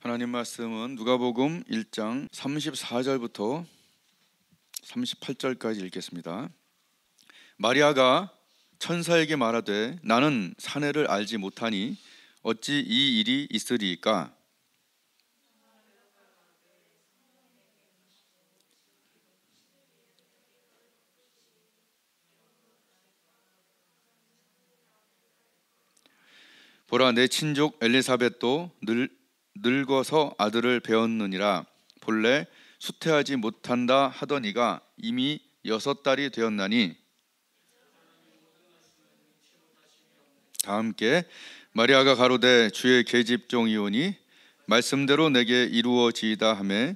하나님 말씀은 누가복음 1장 34절부터 38절까지 읽겠습니다. 마리아가 천사에게 말하되 나는 사내를 알지 못하니 어찌 이 일이 있으리까? 보라 내 친족 엘리사벳도 늘 늙어서 아들을 배웠느니라 본래 수태하지 못한다 하더니가 이미 여섯 달이 되었나니 다 함께 마리아가 가로되 주의 계집종이오니 말씀대로 내게 이루어지이다 하매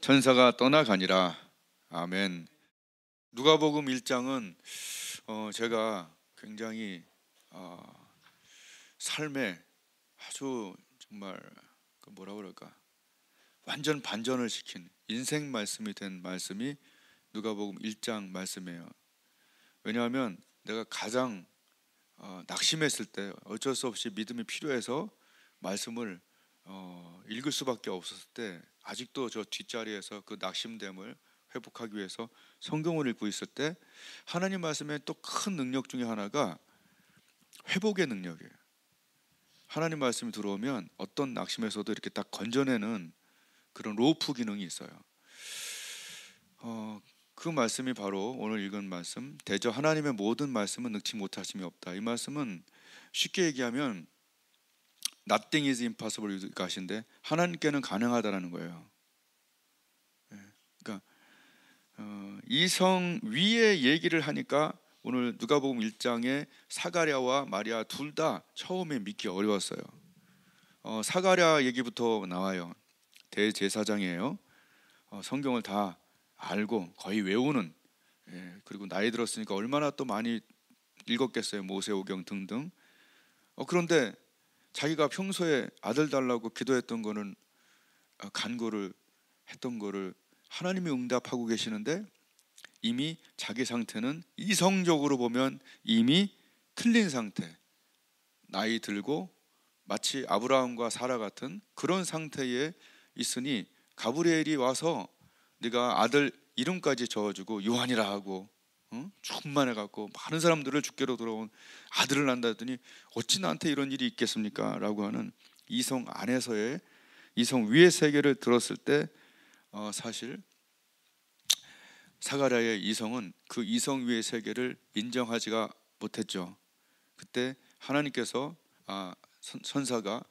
천사가 떠나가니라 아멘. 누가복음 1장은 어 제가 굉장히 어 삶에 아주 정말 그 뭐라 그럴까? 완전 반전을 시킨 인생 말씀이 된 말씀이 누가복음 1장 말씀이에요. 왜냐하면 내가 가장 어, 낙심했을 때 어쩔 수 없이 믿음이 필요해서 말씀을 어, 읽을 수밖에 없었을 때 아직도 저 뒷자리에서 그 낙심됨을 회복하기 위해서 성경을 읽고 있을 때 하나님 말씀의 또 큰 능력 중에 하나가 회복의 능력이에요. 하나님 말씀이 들어오면 어떤 낙심에서도 이렇게 딱 건져내는 그런 로프 기능이 있어요. 어, 그 말씀이 바로 오늘 읽은 말씀. 대저 하나님의 모든 말씀은 능치 못하심이 없다. 이 말씀은 쉽게 얘기하면 nothing is impossible 가신데 하나님께는 가능하다라는 거예요. 예, 그러니까 어, 이성 위에 얘기를 하니까 오늘 누가복음 1장에 사가랴와 마리아 둘 다 처음에 믿기 어려웠어요. 어, 사가랴 얘기부터 나와요. 대제사장이에요. 어, 성경을 다 알고 거의 외우는 예, 그리고 나이 들었으니까 얼마나 또 많이 읽었겠어요. 모세오경 등등. 어, 그런데 자기가 평소에 아들 달라고 기도했던 거는 어, 간고를 했던 거를 하나님이 응답하고 계시는데 이미 자기 상태는 이성적으로 보면 이미 틀린 상태. 나이 들고 마치 아브라함과 사라 같은 그런 상태에 있으니 가브리엘이 와서 네가 아들 이름까지 저어주고 요한이라 하고 응? 충만해 갖고 많은 사람들을 죽게로 돌아온 아들을 낳는다 했더니 어찌 나한테 이런 일이 있겠습니까? 라고 하는 이성 안에서의 이성 위의 세계를 들었을 때 어, 사실 사가랴의 이성은 그 이성 위의 세계를 인정하지가 못했죠. 그때 하나님께서 아, 선사가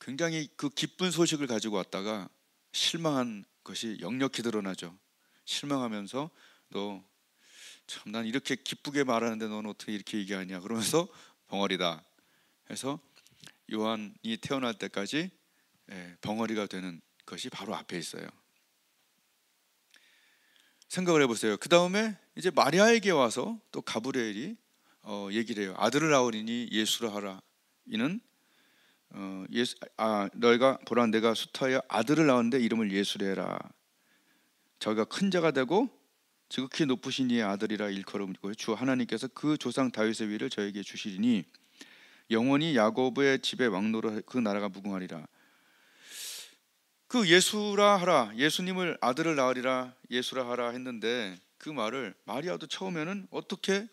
굉장히 그 기쁜 소식을 가지고 왔다가 실망한 것이 역력히 드러나죠. 실망하면서 너 참 난 이렇게 기쁘게 말하는데 너는 어떻게 이렇게 얘기하냐 그러면서 벙어리다 해서 요한이 태어날 때까지 예, 벙어리가 되는 것이 바로 앞에 있어요. 생각을 해보세요. 그 다음에 이제 마리아에게 와서 또 가브리엘이 어, 얘기를 해요. 아들을 낳으리니 예수라 하라. 이는 어, 예수, 아, 너희가 보라 내가 수타여 아들을 낳았는데 이름을 예수라 해라. 저희가 큰 자가 되고 지극히 높으신 이의 아들이라 일컬음이고 주 하나님께서 그 조상 다윗의 위를 저에게 주시리니 영원히 야곱의 집에 왕노로 그 나라가 무궁하리라. 그 예수라 하라 예수님을 아들을 낳으리라 예수라 하라 했는데 그 말을 마리아도 처음에는 어떻게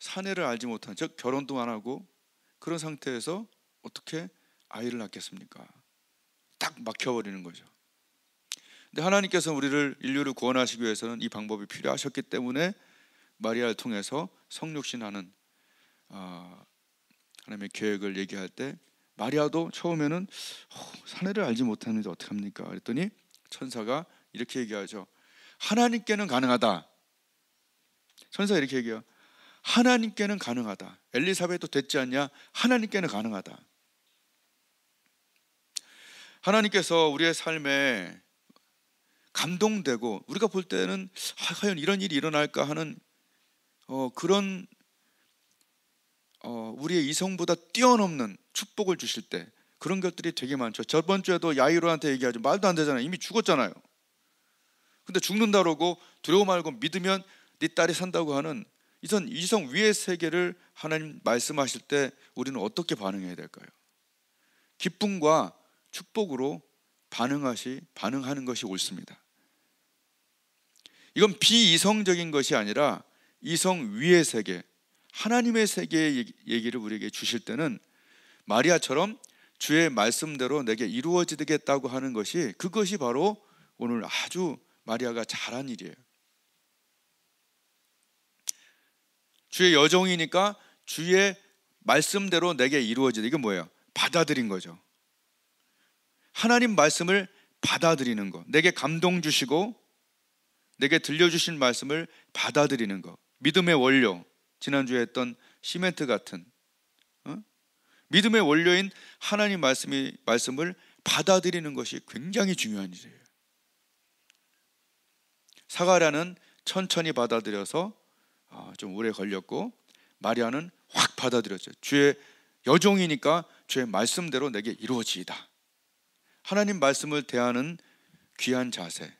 사내를 알지 못한 즉 결혼도 안 하고 그런 상태에서 어떻게 아이를 낳겠습니까? 딱 막혀버리는 거죠. 근데 하나님께서 우리를 인류를 구원하시기 위해서는 이 방법이 필요하셨기 때문에 마리아를 통해서 성육신하는 어, 하나님의 계획을 얘기할 때 마리아도 처음에는 어, 사내를 알지 못하는데 어떻게 합니까? 그랬더니 천사가 이렇게 얘기하죠. 하나님께는 가능하다. 천사 이렇게 얘기해요. 하나님께는 가능하다. 엘리사벳도 됐지 않냐? 하나님께는 가능하다. 하나님께서 우리의 삶에 감동되고 우리가 볼 때는 아, 과연 이런 일이 일어날까 하는 어, 그런 어, 우리의 이성보다 뛰어넘는 축복을 주실 때 그런 것들이 되게 많죠. 저번 주에도 야이로한테 얘기하죠. 말도 안 되잖아요. 이미 죽었잖아요. 근데 죽는다 그러고 두려워 말고 믿으면 네 딸이 산다고 하는 이선 이성 위의 세계를 하나님 말씀하실 때 우리는 어떻게 반응해야 될까요? 기쁨과 축복으로 반응하시 반응하는 것이 옳습니다. 이건 비이성적인 것이 아니라 이성 위의 세계, 하나님의 세계의 얘기를 우리에게 주실 때는 마리아처럼 주의 말씀대로 내게 이루어지겠다고 하는 것이 그것이 바로 오늘 아주 마리아가 잘한 일이에요. 주의 여정이니까 주의 말씀대로 내게 이루어지다. 이게 뭐예요? 받아들인 거죠. 하나님 말씀을 받아들이는 거. 내게 감동 주시고 내게 들려주신 말씀을 받아들이는 거. 믿음의 원료. 지난주에 했던 시멘트 같은 어? 믿음의 원료인 하나님 말씀이 말씀을 받아들이는 것이 굉장히 중요한 일이에요. 사가랴는 천천히 받아들여서 아, 좀 오래 걸렸고 마리아는 확 받아들였죠. 주의 여종이니까 주의 말씀대로 내게 이루어지이다. 하나님 말씀을 대하는 귀한 자세.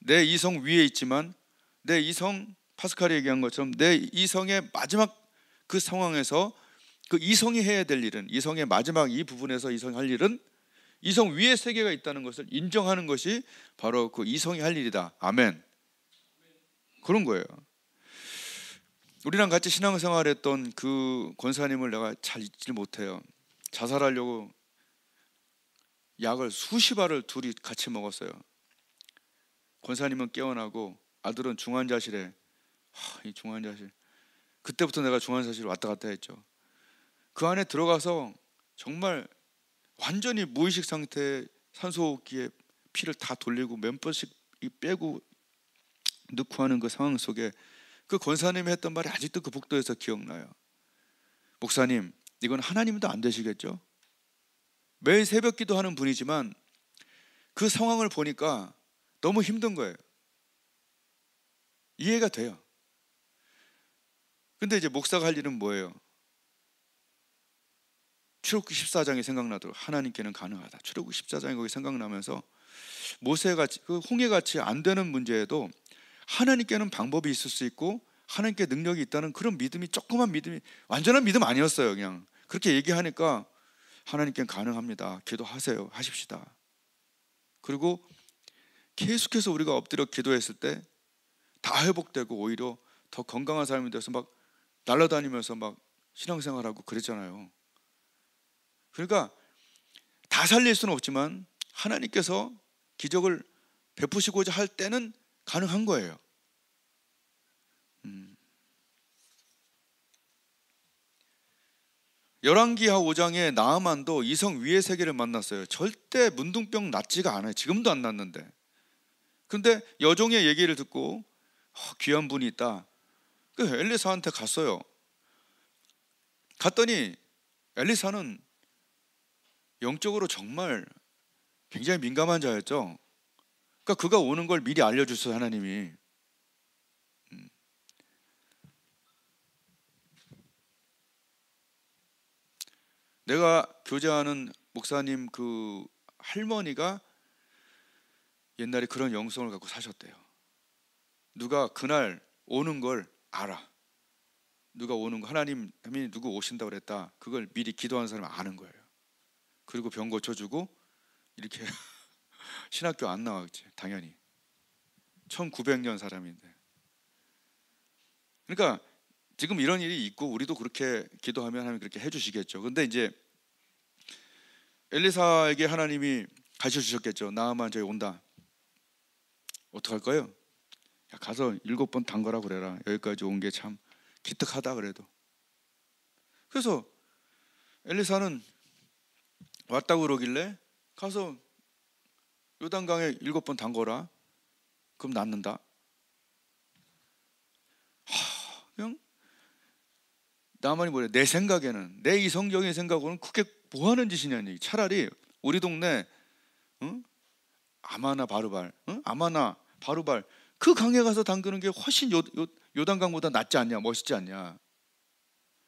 내 이성 위에 있지만 내 이성 파스칼이 얘기한 것처럼 내 이성의 마지막 그 상황에서 그 이성이 해야 될 일은 이성의 마지막 이 부분에서 이성이 할 일은 이성 위에 세계가 있다는 것을 인정하는 것이 바로 그 이성이 할 일이다. 아멘. 그런 거예요. 우리랑 같이 신앙생활했던 그 권사님을 내가 잘 잊지 못해요. 자살하려고 약을 수십 알을 둘이 같이 먹었어요. 권사님은 깨어나고 아들은 중환자실에 이 중환자실. 그때부터 내가 중환사실 왔다 갔다 했죠. 그 안에 들어가서 정말 완전히 무의식 상태에 산소호흡기에 피를 다 돌리고 몇 번씩 빼고 넣고 하는 그 상황 속에 그 권사님이 했던 말이 아직도 그 복도에서 기억나요. 목사님, 이건 하나님도 안 되시겠죠? 매일 새벽 기도하는 분이지만 그 상황을 보니까 너무 힘든 거예요. 이해가 돼요. 근데 이제 목사가 할 일은 뭐예요? 출애굽기 14장이 생각나도록 하나님께는 가능하다. 출애굽기 14장이 거기 생각나면서 모세같이 그 홍해같이 안 되는 문제에도 하나님께는 방법이 있을 수 있고 하나님께 능력이 있다는 그런 믿음이 조그만 믿음이 완전한 믿음 아니었어요 그냥 그렇게 얘기하니까 하나님께는 가능합니다 기도하세요 하십시다 그리고 계속해서 우리가 엎드려 기도했을 때 다 회복되고 오히려 더 건강한 삶이 돼서 막 날라다니면서 막 신앙생활하고 그랬잖아요. 그러니까 다 살릴 수는 없지만 하나님께서 기적을 베푸시고자 할 때는 가능한 거예요. 음. 열왕기하 5장에 나아만도 이성 위의 세계를 만났어요. 절대 문둥병 낫지가 않아요. 지금도 안낫는데 근데 여종의 얘기를 듣고 어, 귀한 분이 있다. 그 엘리사한테 갔어요. 갔더니 엘리사는 영적으로 정말 굉장히 민감한 자였죠. 그러니까 그가 오는 걸 미리 알려주요 하나님이. 음. 내가 교제하는 목사님 그 할머니가 옛날에 그런 영성을 갖고 사셨대요. 누가 그날 오는 걸 알아. 누가 오는 거 하나님 하나님 누구 오신다 고 그랬다. 그걸 미리 기도하는 사람 아는 거예요. 그리고 병 고쳐주고 이렇게 신학교 안 나왔지 당연히 1900년 사람인데. 그러니까 지금 이런 일이 있고 우리도 그렇게 기도하면 하나님 그렇게 해주시겠죠. 근데 이제 엘리사에게 하나님이 가르쳐 주셨겠죠. 나만 저기 온다. 어떡할까요? 야, 가서 일곱 번 단거라 그래라. 여기까지 온 게 참 기특하다 그래도. 그래서 엘리사는 왔다고 그러길래 가서 요단강에 일곱 번 담거라. 그럼 낫는다. 하, 그냥 나만이 뭐래? 내 생각에는 내 이성적인 생각으로는 그게뭐 하는 짓이냐니 차라리 우리 동네 응? 아마나 바르발, 응? 아마나 바르발 그 강에 가서 담그는 게 훨씬 요, 요 단강보다 낫지 않냐, 멋있지 않냐.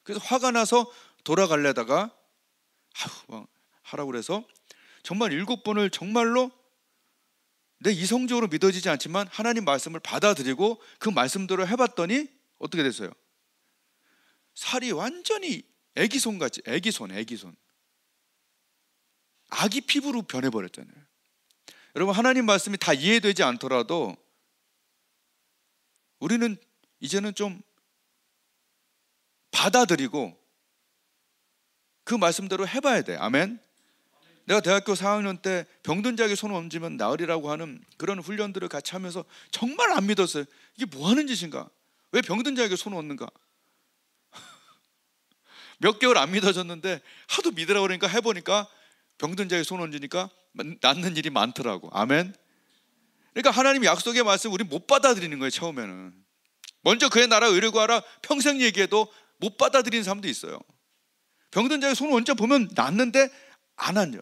그래서 화가 나서 돌아가려다가 아휴, 하라고 그래서 정말 일곱 번을 정말로 내 이성적으로 믿어지지 않지만 하나님 말씀을 받아들이고 그 말씀대로 해봤더니 어떻게 됐어요? 살이 완전히 애기 손같이 애기 손, 애기 손. 아기 피부로 변해버렸잖아요. 여러분 하나님 말씀이 다 이해되지 않더라도 우리는 이제는 좀 받아들이고 그 말씀대로 해봐야 돼. 아멘. 내가 대학교 4학년 때 병든 자에게 손을 얹으면 나으리라고 하는 그런 훈련들을 같이 하면서 정말 안 믿었어요. 이게 뭐 하는 짓인가? 왜 병든 자에게 손을 얹는가? 몇 개월 안 믿어졌는데 하도 믿으라 고 그러니까 해보니까 병든 자에게 손을 얹으니까 낫는 일이 많더라고. 아멘. 그러니까 하나님 약속의 말씀 우리 못 받아들이는 거예요 처음에는. 먼저 그의 나라 의를 구하라 평생 얘기해도 못 받아들이는 사람도 있어요. 병든 자의 손을 먼저 보면 낫는데 안 하냐.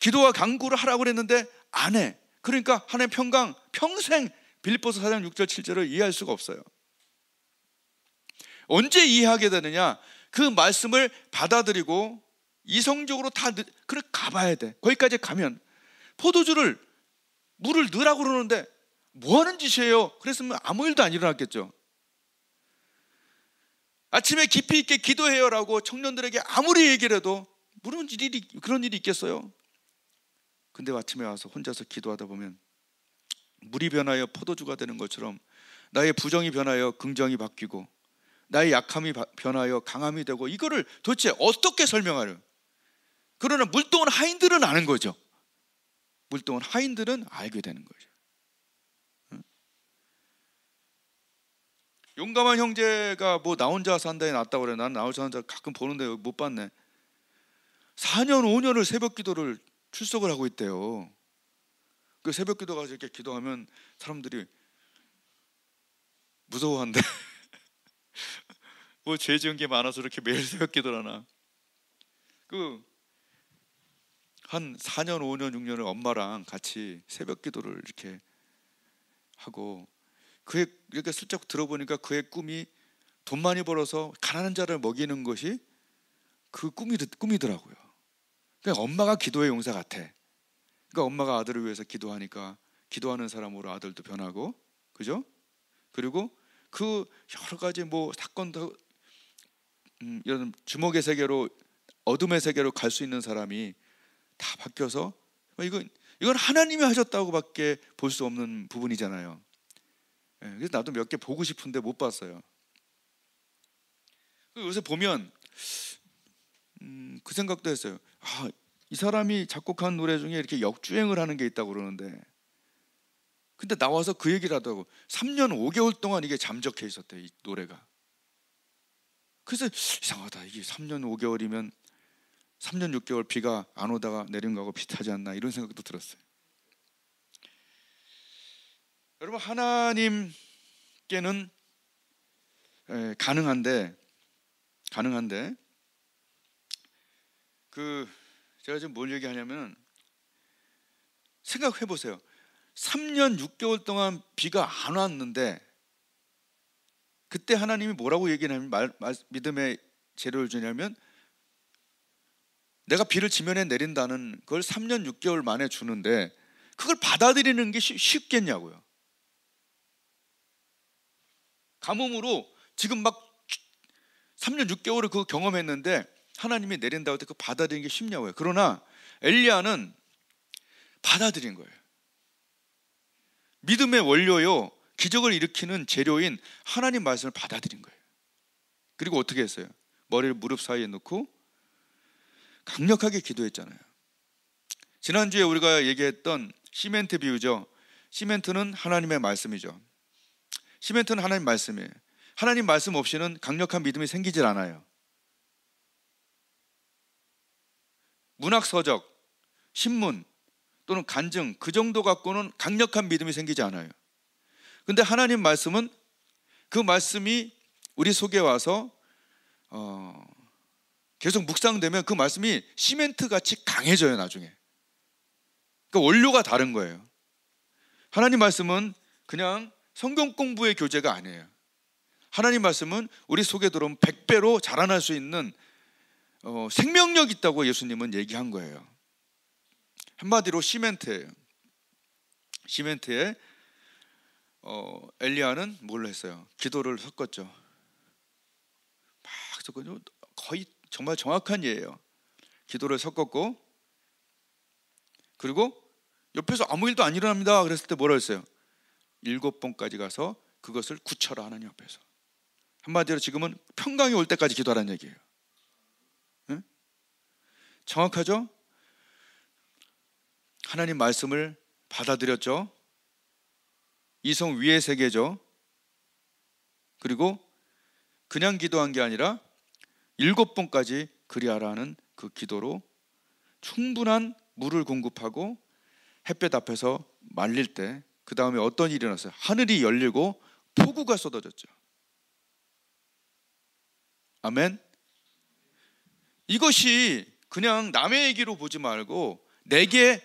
기도와 강구를 하라고 그랬는데 안 해. 그러니까 하나님 평강 평생 빌리포스 사장 6절 7절을 이해할 수가 없어요. 언제 이해하게 되느냐? 그 말씀을 받아들이고 이성적으로 다 그래 가봐야 돼. 거기까지 가면 포도주를 물을 넣으라고 그러는데 뭐 하는 짓이에요? 그랬으면 아무 일도 안 일어났겠죠. 아침에 깊이 있게 기도해요라고 청년들에게 아무리 얘기를 해도 무슨 일이 그런 일이 있겠어요? 근데 아침에 와서 혼자서 기도하다 보면 물이 변하여 포도주가 되는 것처럼 나의 부정이 변하여 긍정이 바뀌고 나의 약함이 변하여 강함이 되고 이거를 도대체 어떻게 설명하려? 그러나 물동은 하인들은 아는 거죠. 물동은 하인들은 알게 되는 거죠. 용감한 형제가 뭐나 혼자 산다에 낫다고 그래. 난나 혼자 산다 가끔 보는데 못 봤네. 4년, 5년을 새벽 기도를 출석을 하고 있대요. 그 새벽 기도 가서 이렇게 기도하면 사람들이 무서워한대. 뭐죄 지은 게 많아서 이렇게 매일 새벽 기도를 하나. 그한 4년, 5년, 6년을 엄마랑 같이 새벽 기도를 이렇게 하고 그의 이렇게 슬쩍 들어보니까 그의 꿈이 돈 많이 벌어서 가난한 자를 먹이는 것이 그 꿈이 꿈이더라고요. 그러니까 엄마가 기도의 용사 같아. 그러니까 엄마가 아들을 위해서 기도하니까 기도하는 사람으로 아들도 변하고 그죠? 그리고 그 여러 가지 뭐 사건도 음, 이런 주먹의 세계로 어둠의 세계로 갈 수 있는 사람이 다 바뀌어서 뭐 이건 이건 하나님이 하셨다고밖에 볼 수 없는 부분이잖아요. 예, 그래서 나도 몇 개 보고 싶은데 못 봤어요. 요새 보면 음, 그 생각도 했어요. 아, 이 사람이 작곡한 노래 중에 이렇게 역주행을 하는 게 있다고 그러는데 근데 나와서 그 얘기를 하더라고 3년 5개월 동안 이게 잠적해 있었대 이 노래가 그래서 이상하다 이게 3년 5개월이면 3년 6개월 비가 안 오다가 내린 거하고 비슷하지 않나 이런 생각도 들었어요. 여러분 하나님께는 예, 가능한데 가능한데 그 제가 지금 뭘 얘기하냐면 생각해 보세요. 3년 6개월 동안 비가 안 왔는데 그때 하나님이 뭐라고 얘기하냐면 믿음의 재료를 주냐면 내가 비를 지면에 내린다는 그걸 3년 6개월 만에 주는데 그걸 받아들이는 게 쉽겠냐고요. 가뭄으로 지금 막 3년 6개월을 그 경험했는데 하나님이 내린다고 할때그 받아들이는 게 쉽냐고요. 그러나 엘리야는 받아들인 거예요. 믿음의 원료요 기적을 일으키는 재료인 하나님 말씀을 받아들인 거예요. 그리고 어떻게 했어요? 머리를 무릎 사이에 놓고 강력하게 기도했잖아요. 지난주에 우리가 얘기했던 시멘트 비유죠. 시멘트는 하나님의 말씀이죠. 시멘트는 하나님 말씀이에요. 하나님 말씀 없이는 강력한 믿음이 생기질 않아요. 문학 서적, 신문 또는 간증 그 정도 갖고는 강력한 믿음이 생기지 않아요. 근데 하나님 말씀은 그 말씀이 우리 속에 와서 어, 계속 묵상되면 그 말씀이 시멘트 같이 강해져요, 나중에. 그러니까 원료가 다른 거예요. 하나님 말씀은 그냥 성경 공부의 교재가 아니에요. 하나님 말씀은 우리 속에 들어온 100배로 자라날 수 있는 어, 생명력 있다고 예수님은 얘기한 거예요. 한마디로 시멘트예요. 시멘트에 어, 엘리야는 뭘 했어요? 기도를 섞었죠. 막 섞었죠. 거의 정말 정확한 예예요. 기도를 섞었고 그리고 옆에서 아무 일도 안 일어납니다. 그랬을 때 뭐라 했어요? 일곱 번까지 가서 그것을 굳혀라 하나님 앞에서. 한마디로 지금은 평강이 올 때까지 기도하라는 얘기예요. 응? 정확하죠? 하나님 말씀을 받아들였죠. 이성 위의 세계죠. 그리고 그냥 기도한 게 아니라 일곱 번까지 그리하라는 그 기도로 충분한 물을 공급하고 햇볕 앞에서 말릴 때 그 다음에 어떤 일이 일어났어요? 하늘이 열리고 폭우가 쏟아졌죠. 아멘. 이것이 그냥 남의 얘기로 보지 말고 내게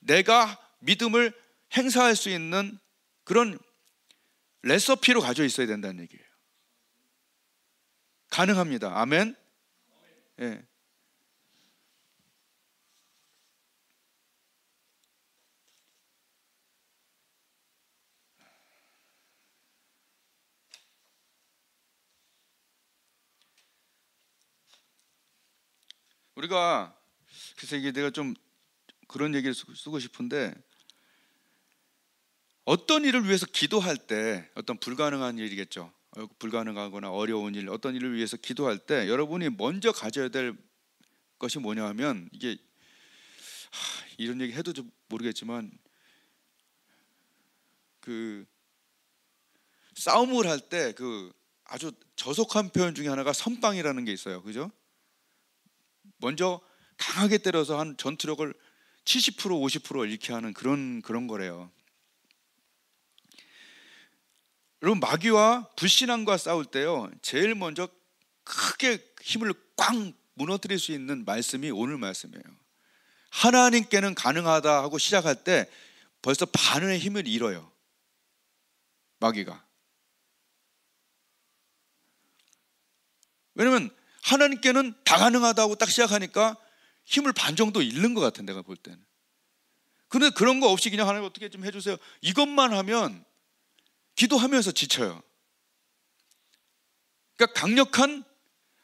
내가 믿음을 행사할 수 있는 그런 레서피로 가져 있어야 된다는 얘기예요. 가능합니다. 아멘. 예. 우리가 그래서 이게 내가 좀 그런 얘기를 쓰고 싶은데 어떤 일을 위해서 기도할 때 어떤 불가능한 일이겠죠. 어, 불가능하거나 어려운 일, 어떤 일을 위해서 기도할 때 여러분이 먼저 가져야 될 것이 뭐냐 하면 이게 하, 이런 얘기 해도 모르겠지만 그 싸움을 할 때 그 아주 저속한 표현 중에 하나가 선빵이라는 게 있어요. 그죠? 먼저 강하게 때려서 한 전투력을 70% 50% 잃게 하는 그런 그런 거래요. 여러분 마귀와 불신앙과 싸울 때요 제일 먼저 크게 힘을 꽝 무너뜨릴 수 있는 말씀이 오늘 말씀이에요. 하나님께는 가능하다 하고 시작할 때 벌써 반의 힘을 잃어요. 마귀가. 왜냐면 하나님께는 다 가능하다고 딱 시작하니까 힘을 반 정도 잃는 것 같은 내가 볼 때는. 근데 그런 거 없이 그냥 하나님 어떻게 좀 해주세요. 이것만 하면 기도하면서 지쳐요. 그러니까 강력한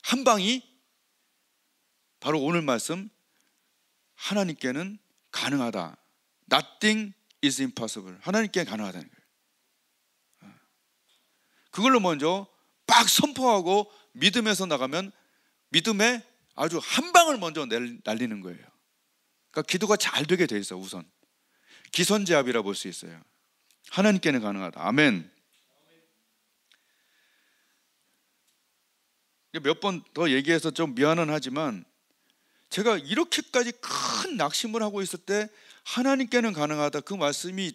한 방이 바로 오늘 말씀 하나님께는 가능하다. Nothing is impossible. 하나님께 가능하다는 거예요. 그걸로 먼저 빡 선포하고 믿음에서 나가면 믿음에 아주 한 방을 먼저 날리는 거예요. 그러니까 기도가 잘 되게 돼 있어 우선 기선제압이라 볼 수 있어요. 하나님께는 가능하다. 아멘. 몇 번 더 얘기해서 좀 미안은 하지만 제가 이렇게까지 큰 낙심을 하고 있을 때 하나님께는 가능하다 그 말씀이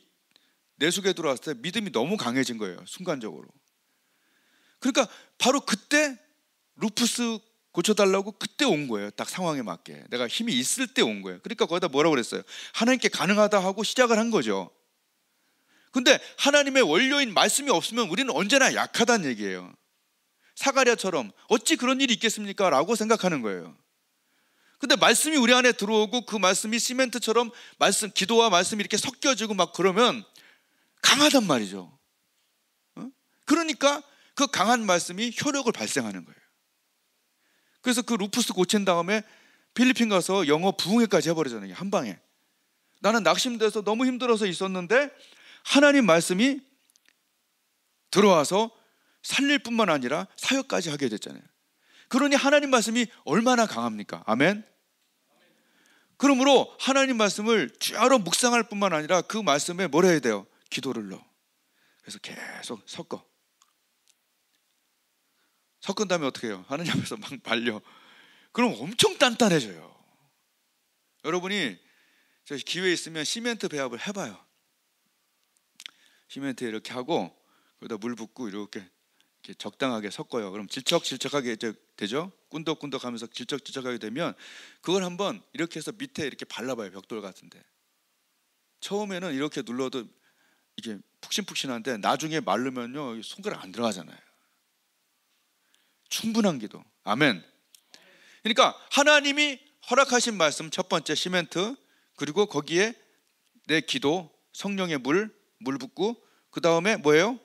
내 속에 들어왔을 때 믿음이 너무 강해진 거예요 순간적으로 그러니까 바로 그때 루프스 고쳐달라고 그때 온 거예요 딱 상황에 맞게 내가 힘이 있을 때 온 거예요 그러니까 거기다 뭐라고 그랬어요 하나님께 가능하다 하고 시작을 한 거죠 근데 하나님의 원료인 말씀이 없으면 우리는 언제나 약하다는 얘기예요. 사가랴처럼 어찌 그런 일이 있겠습니까? 라고 생각하는 거예요. 근데 말씀이 우리 안에 들어오고 그 말씀이 시멘트처럼 말씀 기도와 말씀이 이렇게 섞여지고 막 그러면 강하단 말이죠. 어? 그러니까 그 강한 말씀이 효력을 발생하는 거예요. 그래서 그루프스 고친 다음에 필리핀 가서 영어 부흥회까지 해버리잖아요. 한 방에. 나는 낙심돼서 너무 힘들어서 있었는데 하나님 말씀이 들어와서 살릴 뿐만 아니라 사역까지 하게 됐잖아요. 그러니 하나님 말씀이 얼마나 강합니까? 아멘. 그러므로 하나님 말씀을 쥐하러 묵상할 뿐만 아니라 그 말씀에 뭘 해야 돼요? 기도를 넣어. 그래서 계속 섞어. 섞은 다음에 어떻게 해요? 하나님 앞에서 막 말려. 그럼 엄청 단단해져요. 여러분이 기회 있으면 시멘트 배합을 해봐요. 시멘트 이렇게 하고 거기다 물 붓고 이렇게, 이렇게 적당하게 섞어요. 그럼 질척질척하게 되죠. 꾼덕꾼덕하면서 질척질척하게 되면 그걸 한번 이렇게 해서 밑에 이렇게 발라봐요. 벽돌 같은데. 처음에는 이렇게 눌러도 이게 푹신푹신한데 나중에 말르면요 손가락 안 들어가잖아요. 충분한 기도. 아멘. 그러니까 하나님이 허락하신 말씀 첫 번째 시멘트 그리고 거기에 내 기도 성령의 물물 붓고 그 다음에 뭐예요?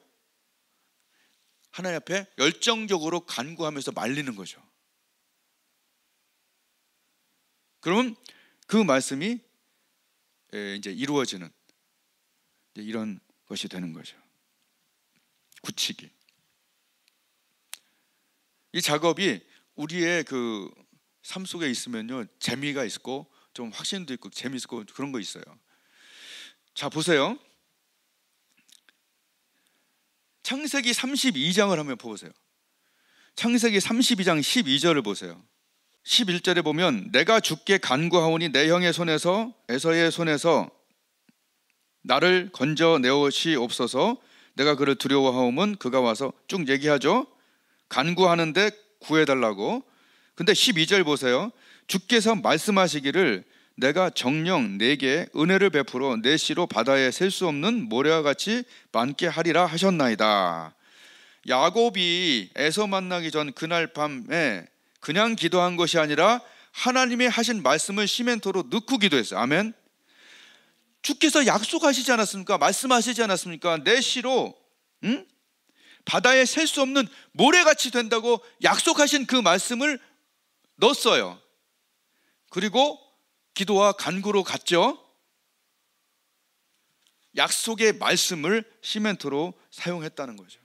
하나님 앞에 열정적으로 간구하면서 말리는 거죠. 그러면 그 말씀이 예, 이제 이루어지는 이런 것이 되는 거죠. 굳히기. 이 작업이 우리의 그 삶 속에 있으면요 재미가 있고 좀 확신도 있고 재미있고 그런 거 있어요. 자 보세요. 창세기 32장을 한번 보세요. 창세기 32장 12절을 보세요. 11절에 보면 내가 죽게 간구하오니 내 형의 손에서 에서의 손에서 나를 건져 내오시옵소서 내가 그를 두려워하오면 그가 와서 쭉 얘기하죠. 간구하는데 구해달라고. 근데 12절 보세요. 주께서 말씀하시기를 내가 정령 내게 은혜를 베풀어 내시로 바다에 셀 수 없는 모래와 같이 많게 하리라 하셨나이다. 야곱이 에서 만나기 전 그날 밤에 그냥 기도한 것이 아니라 하나님이 하신 말씀을 시멘토로 넣고 기도했어요. 아멘. 주께서 약속하시지 않았습니까? 말씀하시지 않았습니까? 내 씨로 응? 바다에 셀 수 없는 모래같이 된다고 약속하신 그 말씀을 넣었어요. 그리고 기도와 간구로 갔죠. 약속의 말씀을 시멘트로 사용했다는 거죠.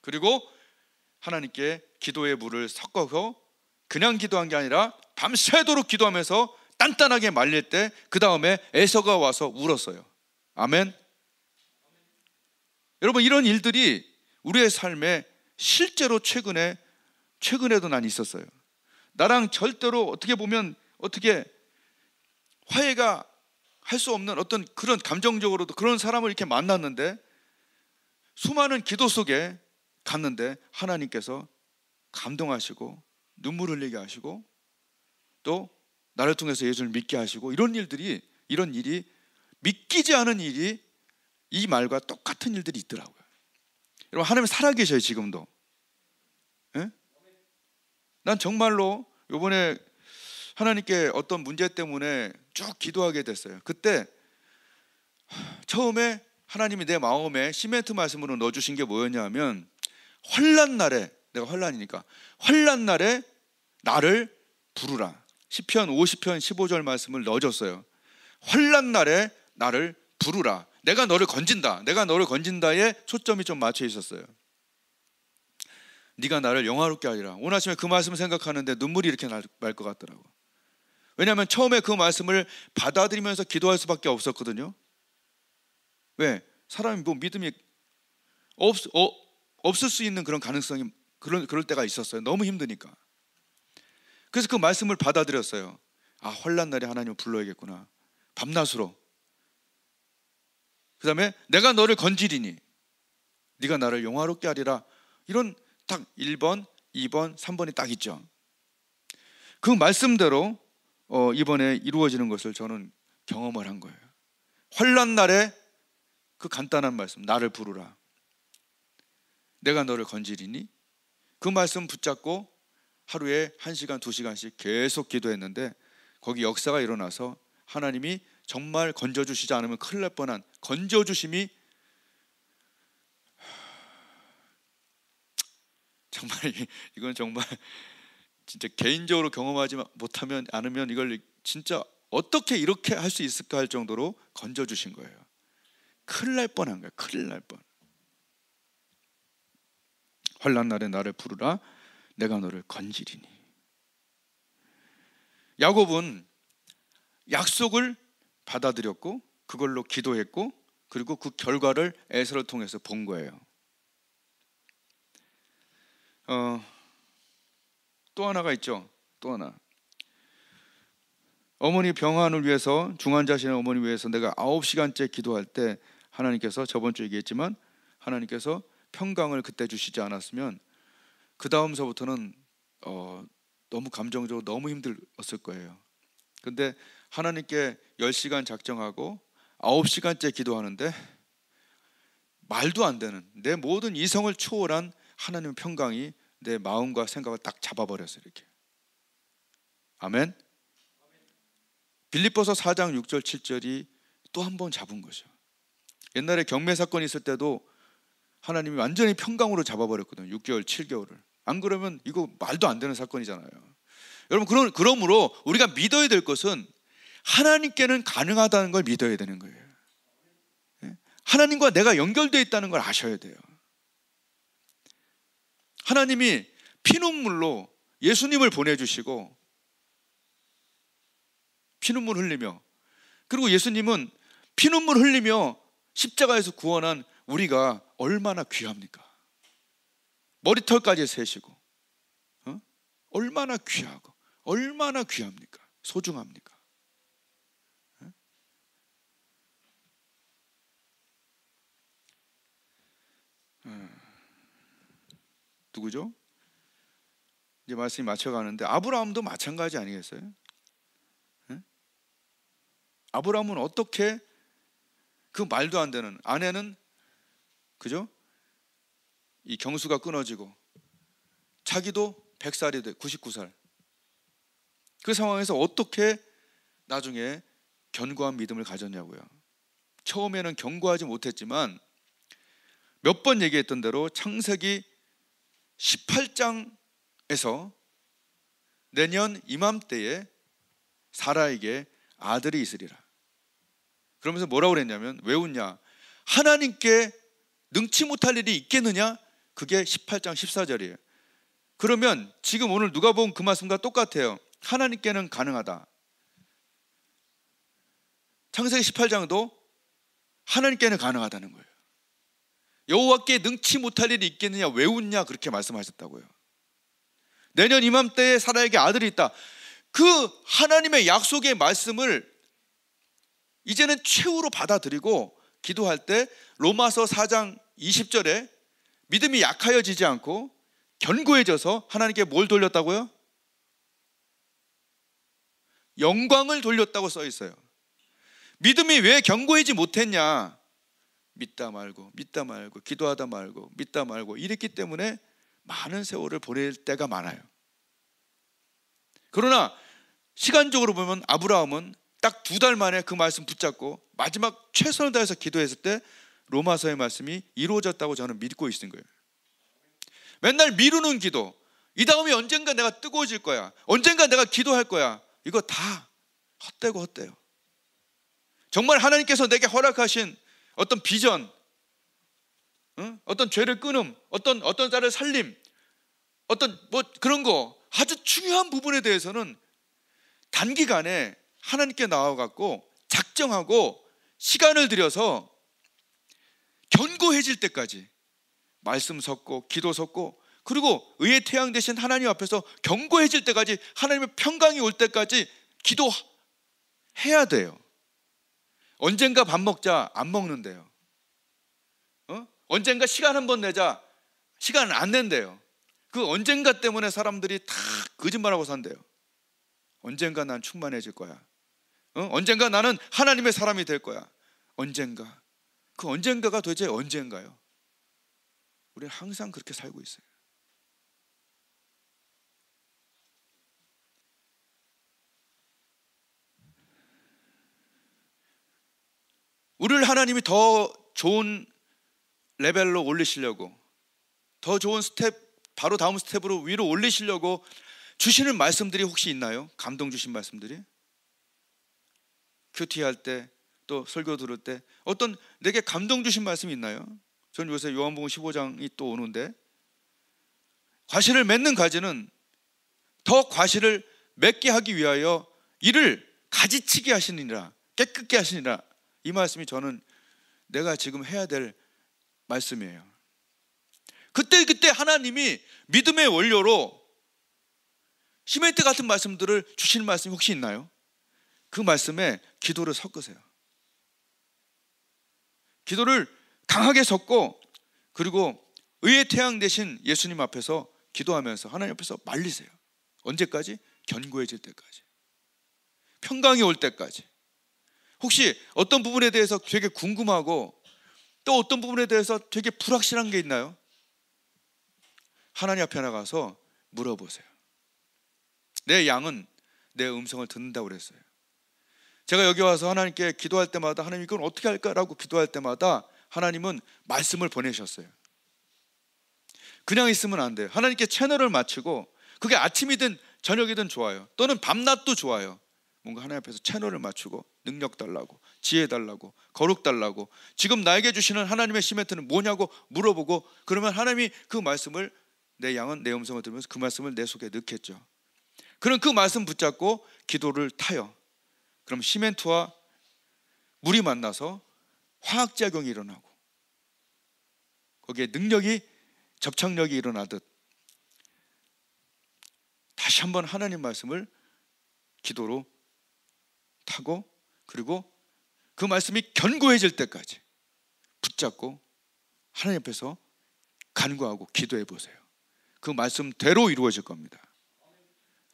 그리고 하나님께 기도의 물을 섞어서 그냥 기도한 게 아니라 밤새도록 기도하면서 단단하게 말릴 때 그 다음에 에서가 와서 울었어요. 아멘. 여러분 이런 일들이 우리의 삶에 실제로 최근에 최근에도 난 있었어요. 나랑 절대로 어떻게 보면 어떻게 화해가 할 수 없는 어떤 그런 감정적으로도 그런 사람을 이렇게 만났는데 수많은 기도 속에 갔는데 하나님께서 감동하시고 눈물 흘리게 하시고 또 나를 통해서 예수를 믿게 하시고 이런 일들이 이런 일이 믿기지 않은 일이 이 말과 똑같은 일들이 있더라고요. 여러분 하나님 살아계셔요 지금도. 예? 난 정말로 이번에 하나님께 어떤 문제 때문에 쭉 기도하게 됐어요. 그때 처음에 하나님이 내 마음에 시멘트 말씀으로 넣어주신 게 뭐였냐면 환란 날에 내가 환란이니까 환란 날에 나를 부르라 시편 50편 15절 말씀을 넣어줬어요. 환란 날에 나를 부르라. 내가 너를 건진다. 내가 너를 건진다에 초점이 좀 맞춰 있었어요. 네가 나를 영화롭게 하리라. 오늘 아침에 그 말씀 을 생각하는데 눈물이 이렇게 날 것 같더라고. 왜냐하면 처음에 그 말씀을 받아들이면서 기도할 수밖에 없었거든요. 왜? 사람이 뭐 믿음이 없, 어, 없을 수 있는 그런 가능성이 그런 그럴 때가 있었어요. 너무 힘드니까. 그래서 그 말씀을 받아들였어요. 아 환란 날에 하나님을 불러야겠구나. 밤낮으로. 그다음에 내가 너를 건지리니 네가 나를 영화롭게 하리라. 이런 딱 1번, 2번, 3번이 딱 있죠. 그 말씀대로 어, 이번에 이루어지는 것을 저는 경험을 한 거예요. 환란 날에 그 간단한 말씀, 나를 부르라. 내가 너를 건지리니 그 말씀 붙잡고 하루에 한 시간 두 시간씩 계속 기도했는데 거기 역사가 일어나서 하나님이 정말 건져 주시지 않으면 큰일 날 뻔한 건져 주심이 정말 이건 정말 진짜 개인적으로 경험하지 못하면 않으면 이걸 진짜 어떻게 이렇게 할 수 있을까 할 정도로 건져 주신 거예요. 큰일 날 뻔한 거야. 큰일 날 뻔. 환난 날에 나를 부르라 내가 너를 건지리니. 야곱은 약속을 받아들였고 그걸로 기도했고 그리고 그 결과를 에서를 통해서 본 거예요. 어또 하나가 있죠. 또 하나. 어머니 병환을 위해서 중환자신의 어머니 위해서 내가 아홉 시간째 기도할 때 하나님께서 저번 주에 얘기했지만 하나님께서 평강을 그때 주시지 않았으면 그 다음서부터는 어, 너무 감정적으로 너무 힘들었을 거예요. 근데 하나님께 10시간 작정하고 9시간째 기도하는데 말도 안 되는 내 모든 이성을 초월한 하나님의 평강이 내 마음과 생각을 딱 잡아버렸어요. 이렇게. 아멘. 빌립보서 4장 6절 7절이 또 한 번 잡은 거죠. 옛날에 경매 사건이 있을 때도 하나님이 완전히 평강으로 잡아버렸거든요. 6개월, 7개월을. 안 그러면 이거 말도 안 되는 사건이잖아요. 여러분 그런 그러므로 우리가 믿어야 될 것은 하나님께는 가능하다는 걸 믿어야 되는 거예요. 예? 하나님과 내가 연결되어 있다는 걸 아셔야 돼요. 하나님이 피눈물로 예수님을 보내주시고 피눈물 흘리며 그리고 예수님은 피눈물 흘리며 십자가에서 구원한 우리가 얼마나 귀합니까? 머리털까지 세시고 어? 얼마나 귀하고 얼마나 귀합니까? 소중합니까? 어? 어. 누구죠? 이제 말씀이 맞춰가는데 아브라함도 마찬가지 아니겠어요? 네? 아브라함은 어떻게 그 말도 안 되는 아내는 그죠? 이 경수가 끊어지고 자기도 100살이 돼 99살 그 상황에서 어떻게 나중에 견고한 믿음을 가졌냐고요. 처음에는 견고하지 못했지만 몇 번 얘기했던 대로 창세기 18장에서 내년 이맘때에 사라에게 아들이 있으리라. 그러면서 뭐라고 그랬냐면 왜 웃냐? 하나님께 능치 못할 일이 있겠느냐? 그게 18장 14절이에요. 그러면 지금 오늘 누가 본 그 말씀과 똑같아요. 하나님께는 가능하다. 창세기 18장도 하나님께는 가능하다는 거예요. 여호와께 능치 못할 일이 있겠느냐 왜 웃냐 그렇게 말씀하셨다고요. 내년 이맘때에 사라에게 아들이 있다. 그 하나님의 약속의 말씀을 이제는 최후로 받아들이고 기도할 때 로마서 4장 20절에 믿음이 약하여지지 않고 견고해져서 하나님께 뭘 돌렸다고요? 영광을 돌렸다고 써 있어요. 믿음이 왜 견고해지 못했냐? 믿다 말고 믿다 말고 기도하다 말고 믿다 말고 이랬기 때문에 많은 세월을 보낼 때가 많아요. 그러나 시간적으로 보면 아브라함은 딱 두 달 만에 그 말씀 붙잡고 마지막 최선을 다해서 기도했을 때 로마서의 말씀이 이루어졌다고 저는 믿고 있는 거예요. 맨날 미루는 기도. 이 다음에 언젠가 내가 뜨거워질 거야. 언젠가 내가 기도할 거야. 이거 다 헛되고 헛돼요. 정말 하나님께서 내게 허락하신 어떤 비전, 어떤 죄를 끊음, 어떤 어떤 자를 살림, 어떤 뭐 그런 거 아주 중요한 부분에 대해서는 단기간에 하나님께 나와갖고 작정하고 시간을 들여서 견고해질 때까지 말씀 섞고 기도 섞고 그리고 의의 태양 대신 하나님 앞에서 견고해질 때까지 하나님의 평강이 올 때까지 기도해야 돼요. 언젠가 밥 먹자 안 먹는데요. 어? 언젠가 시간 한번 내자 시간안 낸대요. 그 언젠가 때문에 사람들이 다 거짓말하고 산대요. 언젠가 난 충만해질 거야. 어? 언젠가 나는 하나님의 사람이 될 거야. 언젠가. 그 언젠가가 도대체 언젠가요? 우리 항상 그렇게 살고 있어요. 우리를 하나님이 더 좋은 레벨로 올리시려고 더 좋은 스텝 바로 다음 스텝으로 위로 올리시려고 주시는 말씀들이 혹시 있나요? 감동 주신 말씀들이? 큐티할 때 또 설교 들을 때 어떤 내게 감동 주신 말씀이 있나요? 전 요새 요한복음 15장이 또 오는데 과실을 맺는 가지는 더 과실을 맺게 하기 위하여 이를 가지치기 하시니라 깨끗게 하시니라 이 말씀이 저는 내가 지금 해야 될 말씀이에요. 그때 그때 하나님이 믿음의 원료로 시멘트 같은 말씀들을 주시는 말씀이 혹시 있나요? 그 말씀에 기도를 섞으세요. 기도를 강하게 섞고 그리고 의의 태양 대신 예수님 앞에서 기도하면서 하나님 앞에서 말리세요. 언제까지? 견고해질 때까지. 평강이 올 때까지. 혹시 어떤 부분에 대해서 되게 궁금하고 또 어떤 부분에 대해서 되게 불확실한 게 있나요? 하나님 앞에 나가서 물어보세요. 내 양은 내 음성을 듣는다고 그랬어요. 제가 여기 와서 하나님께 기도할 때마다 하나님 이건 어떻게 할까라고 기도할 때마다 하나님은 말씀을 보내셨어요. 그냥 있으면 안 돼요. 하나님께 채널을 맞추고 그게 아침이든 저녁이든 좋아요. 또는 밤낮도 좋아요. 뭔가 하나님 앞에서 채널을 맞추고 능력 달라고 지혜 달라고 거룩 달라고 지금 나에게 주시는 하나님의 시멘트는 뭐냐고 물어보고 그러면 하나님이 그 말씀을 내 양은 내 음성을 들으면서 그 말씀을 내 속에 넣겠죠. 그럼 그 말씀 붙잡고 기도를 타요. 그럼 시멘트와 물이 만나서 화학 작용이 일어나고 거기에 능력이 접착력이 일어나듯 다시 한번 하나님 말씀을 기도로 타고 그리고 그 말씀이 견고해질 때까지 붙잡고 하나님 앞에서 간구하고 기도해 보세요. 그 말씀대로 이루어질 겁니다.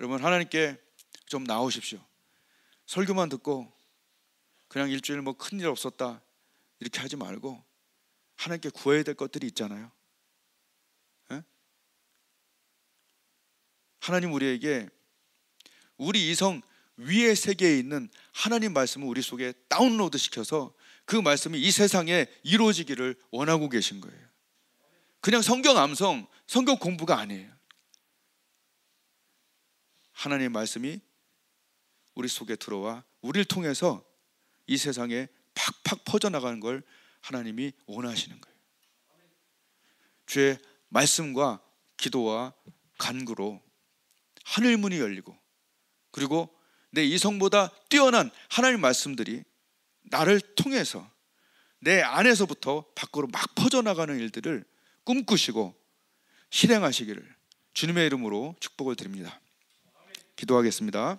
여러분 하나님께 좀 나오십시오. 설교만 듣고 그냥 일주일 뭐 큰 일 없었다 이렇게 하지 말고 하나님께 구해야 될 것들이 있잖아요. 에? 하나님 우리에게 우리 이성 위의 세계에 있는 하나님 말씀을 우리 속에 다운로드 시켜서 그 말씀이 이 세상에 이루어지기를 원하고 계신 거예요. 그냥 성경 암송, 성경 공부가 아니에요. 하나님 말씀이 우리 속에 들어와 우리를 통해서 이 세상에 팍팍 퍼져나가는 걸 하나님이 원하시는 거예요. 주의 말씀과 기도와 간구로 하늘 문이 열리고 그리고 내 이성보다 뛰어난 하나님 말씀들이 나를 통해서 내 안에서부터 밖으로 막 퍼져나가는 일들을 꿈꾸시고 실행하시기를 주님의 이름으로 축복을 드립니다. 기도하겠습니다.